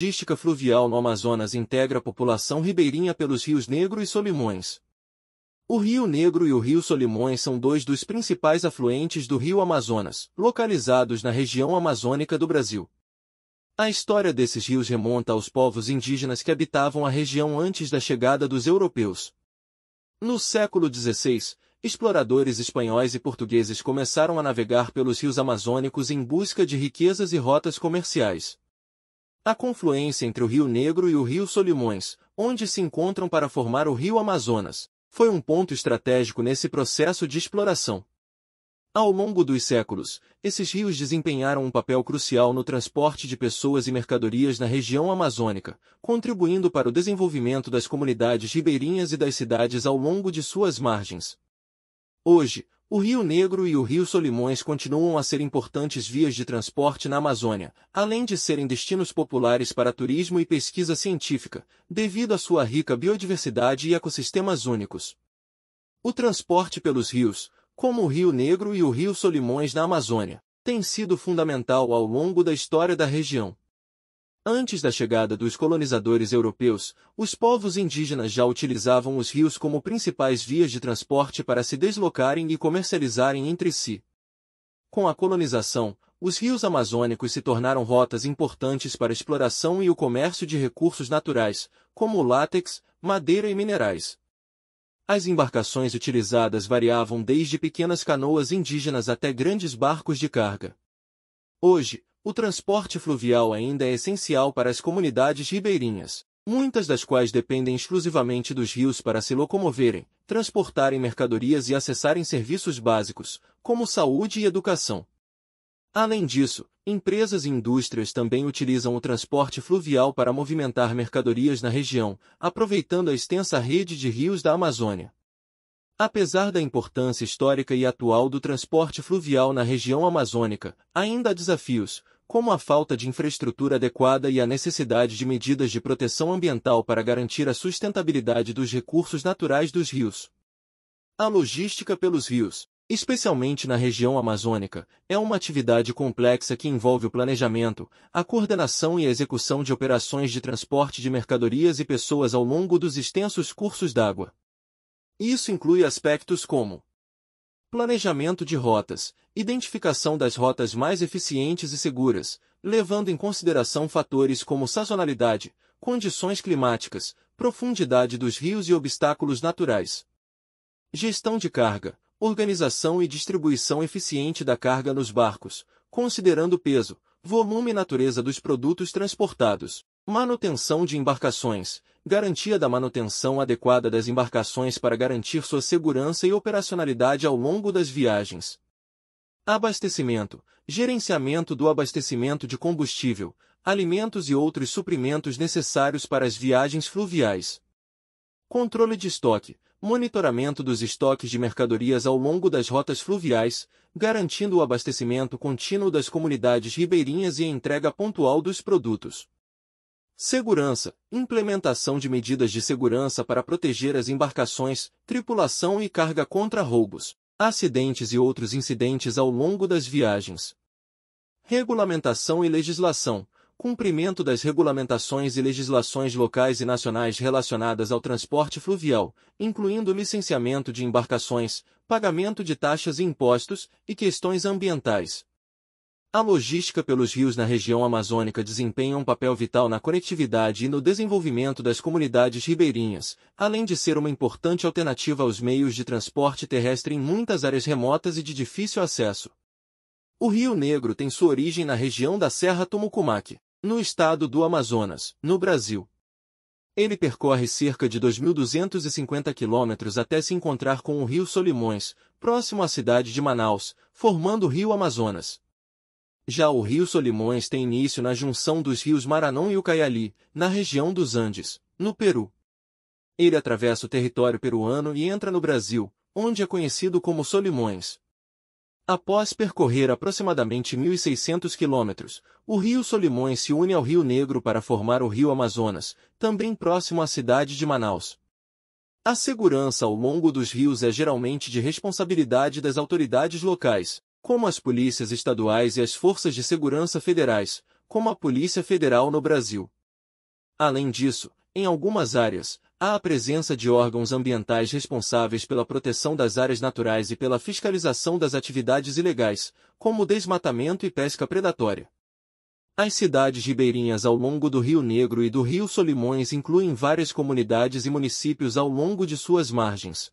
logística fluvial no Amazonas integra a população ribeirinha pelos rios Negro e Solimões. O Rio Negro e o Rio Solimões são dois dos principais afluentes do Rio Amazonas, localizados na região amazônica do Brasil. A história desses rios remonta aos povos indígenas que habitavam a região antes da chegada dos europeus. No século XVI, exploradores espanhóis e portugueses começaram a navegar pelos rios amazônicos em busca de riquezas e rotas comerciais. A confluência entre o Rio Negro e o Rio Solimões, onde se encontram para formar o Rio Amazonas, foi um ponto estratégico nesse processo de exploração. Ao longo dos séculos, esses rios desempenharam um papel crucial no transporte de pessoas e mercadorias na região amazônica, contribuindo para o desenvolvimento das comunidades ribeirinhas e das cidades ao longo de suas margens. Hoje, o Rio Negro e o Rio Solimões continuam a ser importantes vias de transporte na Amazônia, além de serem destinos populares para turismo e pesquisa científica, devido à sua rica biodiversidade e ecossistemas únicos. O transporte pelos rios, como o Rio Negro e o Rio Solimões na Amazônia, tem sido fundamental ao longo da história da região. Antes da chegada dos colonizadores europeus, os povos indígenas já utilizavam os rios como principais vias de transporte para se deslocarem e comercializarem entre si. Com a colonização, os rios amazônicos se tornaram rotas importantes para a exploração e o comércio de recursos naturais, como látex, madeira e minerais. As embarcações utilizadas variavam desde pequenas canoas indígenas até grandes barcos de carga. Hoje, o transporte fluvial ainda é essencial para as comunidades ribeirinhas, muitas das quais dependem exclusivamente dos rios para se locomoverem, transportarem mercadorias e acessarem serviços básicos, como saúde e educação. Além disso, empresas e indústrias também utilizam o transporte fluvial para movimentar mercadorias na região, aproveitando a extensa rede de rios da Amazônia. Apesar da importância histórica e atual do transporte fluvial na região amazônica, ainda há desafios, como a falta de infraestrutura adequada e a necessidade de medidas de proteção ambiental para garantir a sustentabilidade dos recursos naturais dos rios. A logística pelos rios, especialmente na região amazônica, é uma atividade complexa que envolve o planejamento, a coordenação e a execução de operações de transporte de mercadorias e pessoas ao longo dos extensos cursos d'água. Isso inclui aspectos como planejamento de rotas, identificação das rotas mais eficientes e seguras, levando em consideração fatores como sazonalidade, condições climáticas, profundidade dos rios e obstáculos naturais. Gestão de carga, organização e distribuição eficiente da carga nos barcos, considerando peso, volume e natureza dos produtos transportados. Manutenção de embarcações. Garantia da manutenção adequada das embarcações para garantir sua segurança e operacionalidade ao longo das viagens. Abastecimento. Gerenciamento do abastecimento de combustível, alimentos e outros suprimentos necessários para as viagens fluviais. Controle de estoque. Monitoramento dos estoques de mercadorias ao longo das rotas fluviais, garantindo o abastecimento contínuo das comunidades ribeirinhas e a entrega pontual dos produtos. Segurança, implementação de medidas de segurança para proteger as embarcações, tripulação e carga contra roubos, acidentes e outros incidentes ao longo das viagens. Regulamentação e legislação, cumprimento das regulamentações e legislações locais e nacionais relacionadas ao transporte fluvial, incluindo licenciamento de embarcações, pagamento de taxas e impostos e questões ambientais. A logística pelos rios na região amazônica desempenha um papel vital na conectividade e no desenvolvimento das comunidades ribeirinhas, além de ser uma importante alternativa aos meios de transporte terrestre em muitas áreas remotas e de difícil acesso. O Rio Negro tem sua origem na região da Serra Tumucumaque, no estado do Amazonas, no Brasil. Ele percorre cerca de 2.250 quilômetros até se encontrar com o Rio Solimões, próximo à cidade de Manaus, formando o Rio Amazonas. Já o rio Solimões tem início na junção dos rios Maranão e Ucayali, na região dos Andes, no Peru. Ele atravessa o território peruano e entra no Brasil, onde é conhecido como Solimões. Após percorrer aproximadamente 1.600 quilômetros, o rio Solimões se une ao Rio Negro para formar o Rio Amazonas, também próximo à cidade de Manaus. A segurança ao longo dos rios é geralmente de responsabilidade das autoridades locais, como as polícias estaduais e as forças de segurança federais, como a Polícia Federal no Brasil. Além disso, em algumas áreas, há a presença de órgãos ambientais responsáveis pela proteção das áreas naturais e pela fiscalização das atividades ilegais, como desmatamento e pesca predatória. As cidades ribeirinhas ao longo do Rio Negro e do Rio Solimões incluem várias comunidades e municípios ao longo de suas margens,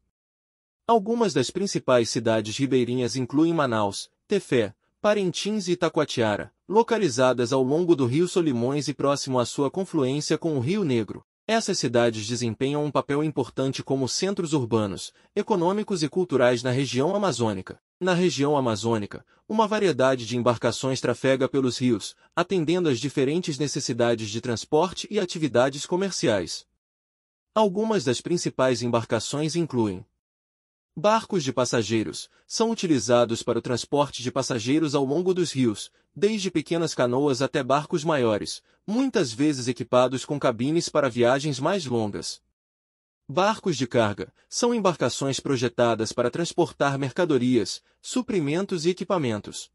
Algumas das principais cidades ribeirinhas incluem Manaus, Tefé, Parintins e Itacoatiara, localizadas ao longo do rio Solimões e próximo à sua confluência com o Rio Negro. Essas cidades desempenham um papel importante como centros urbanos, econômicos e culturais na região amazônica. Na região amazônica, uma variedade de embarcações trafega pelos rios, atendendo às diferentes necessidades de transporte e atividades comerciais. Algumas das principais embarcações incluem Barcos de passageiros são utilizados para o transporte de passageiros ao longo dos rios, desde pequenas canoas até barcos maiores, muitas vezes equipados com cabines para viagens mais longas. Barcos de carga são embarcações projetadas para transportar mercadorias, suprimentos e equipamentos.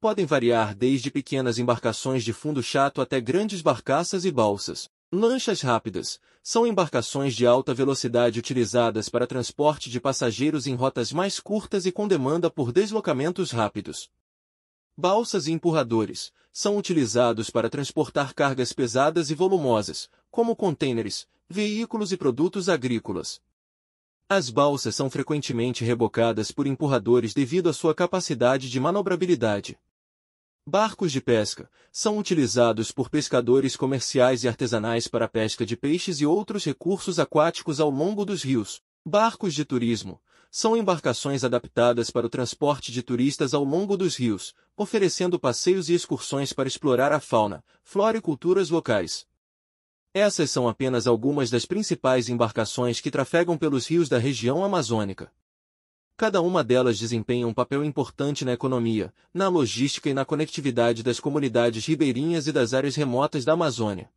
Podem variar desde pequenas embarcações de fundo chato até grandes barcaças e balsas. Lanchas rápidas são embarcações de alta velocidade utilizadas para transporte de passageiros em rotas mais curtas e com demanda por deslocamentos rápidos. Balsas e empurradores são utilizados para transportar cargas pesadas e volumosas, como contêineres, veículos e produtos agrícolas. As balsas são frequentemente rebocadas por empurradores devido à sua capacidade de manobrabilidade. Barcos de pesca são utilizados por pescadores comerciais e artesanais para a pesca de peixes e outros recursos aquáticos ao longo dos rios. Barcos de turismo são embarcações adaptadas para o transporte de turistas ao longo dos rios, oferecendo passeios e excursões para explorar a fauna, flora e culturas locais. Essas são apenas algumas das principais embarcações que trafegam pelos rios da região amazônica. Cada uma delas desempenha um papel importante na economia, na logística e na conectividade das comunidades ribeirinhas e das áreas remotas da Amazônia.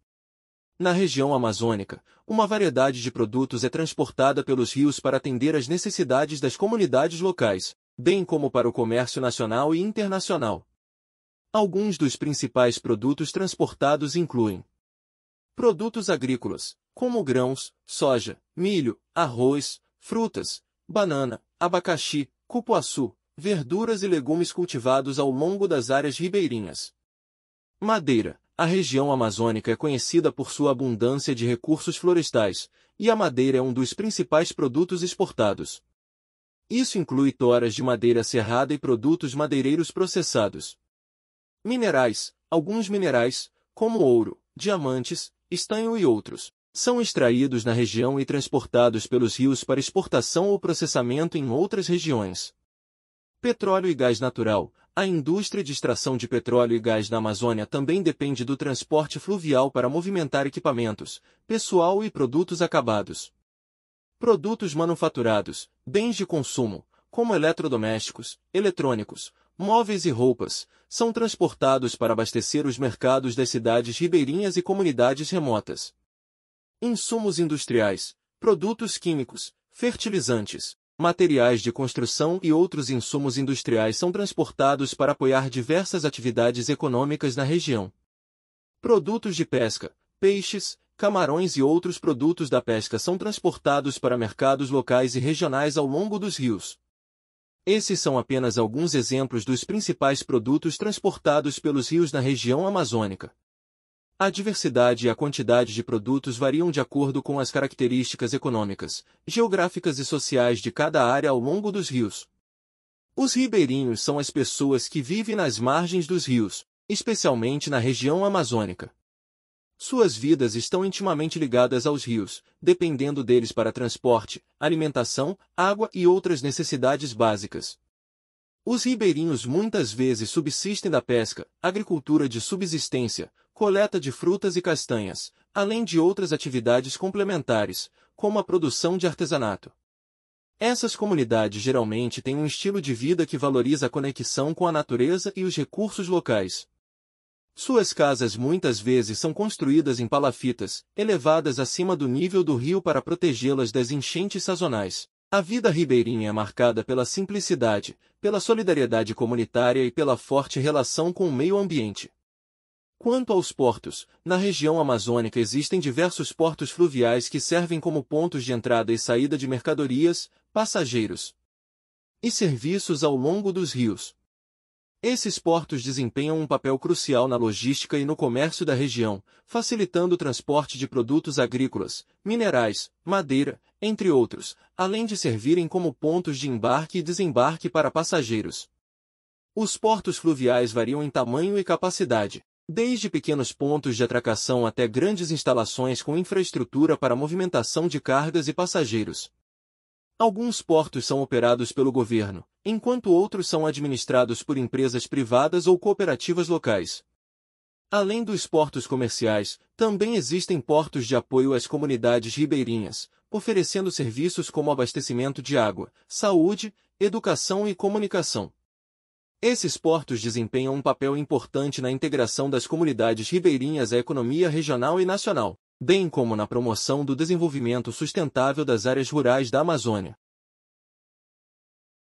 Na região amazônica, uma variedade de produtos é transportada pelos rios para atender às necessidades das comunidades locais, bem como para o comércio nacional e internacional. Alguns dos principais produtos transportados incluem produtos agrícolas, como grãos, soja, milho, arroz, frutas, banana, abacaxi, cupuaçu, verduras e legumes cultivados ao longo das áreas ribeirinhas. Madeira. A região amazônica é conhecida por sua abundância de recursos florestais, e a madeira é um dos principais produtos exportados. Isso inclui toras de madeira serrada e produtos madeireiros processados. Minerais. Alguns minerais, como ouro, diamantes, estanho e outros, são extraídos na região e transportados pelos rios para exportação ou processamento em outras regiões. Petróleo e gás natural. A indústria de extração de petróleo e gás na Amazônia também depende do transporte fluvial para movimentar equipamentos, pessoal e produtos acabados. Produtos manufaturados, bens de consumo, como eletrodomésticos, eletrônicos, móveis e roupas, são transportados para abastecer os mercados das cidades ribeirinhas e comunidades remotas insumos industriais, produtos químicos, fertilizantes, materiais de construção e outros insumos industriais são transportados para apoiar diversas atividades econômicas na região. Produtos de pesca, peixes, camarões e outros produtos da pesca são transportados para mercados locais e regionais ao longo dos rios. Esses são apenas alguns exemplos dos principais produtos transportados pelos rios na região amazônica. A diversidade e a quantidade de produtos variam de acordo com as características econômicas, geográficas e sociais de cada área ao longo dos rios. Os ribeirinhos são as pessoas que vivem nas margens dos rios, especialmente na região amazônica. Suas vidas estão intimamente ligadas aos rios, dependendo deles para transporte, alimentação, água e outras necessidades básicas. Os ribeirinhos muitas vezes subsistem da pesca, agricultura de subsistência, coleta de frutas e castanhas, além de outras atividades complementares, como a produção de artesanato. Essas comunidades geralmente têm um estilo de vida que valoriza a conexão com a natureza e os recursos locais. Suas casas muitas vezes são construídas em palafitas, elevadas acima do nível do rio para protegê-las das enchentes sazonais. A vida ribeirinha é marcada pela simplicidade, pela solidariedade comunitária e pela forte relação com o meio ambiente. Quanto aos portos, na região amazônica existem diversos portos fluviais que servem como pontos de entrada e saída de mercadorias, passageiros e serviços ao longo dos rios. Esses portos desempenham um papel crucial na logística e no comércio da região, facilitando o transporte de produtos agrícolas, minerais, madeira, entre outros, além de servirem como pontos de embarque e desembarque para passageiros. Os portos fluviais variam em tamanho e capacidade, desde pequenos pontos de atracação até grandes instalações com infraestrutura para movimentação de cargas e passageiros. Alguns portos são operados pelo governo, enquanto outros são administrados por empresas privadas ou cooperativas locais. Além dos portos comerciais, também existem portos de apoio às comunidades ribeirinhas, oferecendo serviços como abastecimento de água, saúde, educação e comunicação. Esses portos desempenham um papel importante na integração das comunidades ribeirinhas à economia regional e nacional, bem como na promoção do desenvolvimento sustentável das áreas rurais da Amazônia.